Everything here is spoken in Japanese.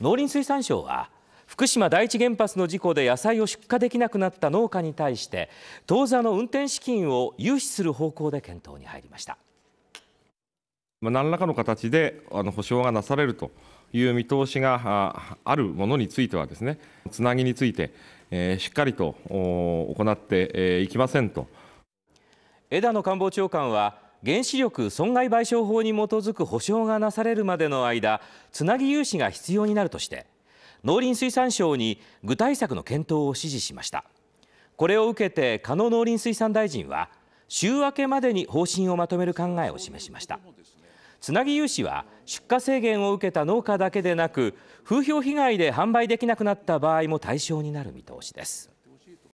農林水産省は福島第一原発の事故で野菜を出荷できなくなった農家に対して当座の運転資金を融資する方向で検討に入りました何らかの形であの保証がなされるという見通しがあるものについてはですねつなぎについて、えしっかりと行っていきませんと枝野官房長官は原子力損害賠償法に基づく保証がなされるまでの間つなぎ融資が必要になるとして農林水産省に具体策の検討を指示しましたこれを受けて加納農林水産大臣は週明けまでに方針をまとめる考えを示しましたつなぎ融資は出荷制限を受けた農家だけでなく風評被害で販売できなくなった場合も対象になる見通しです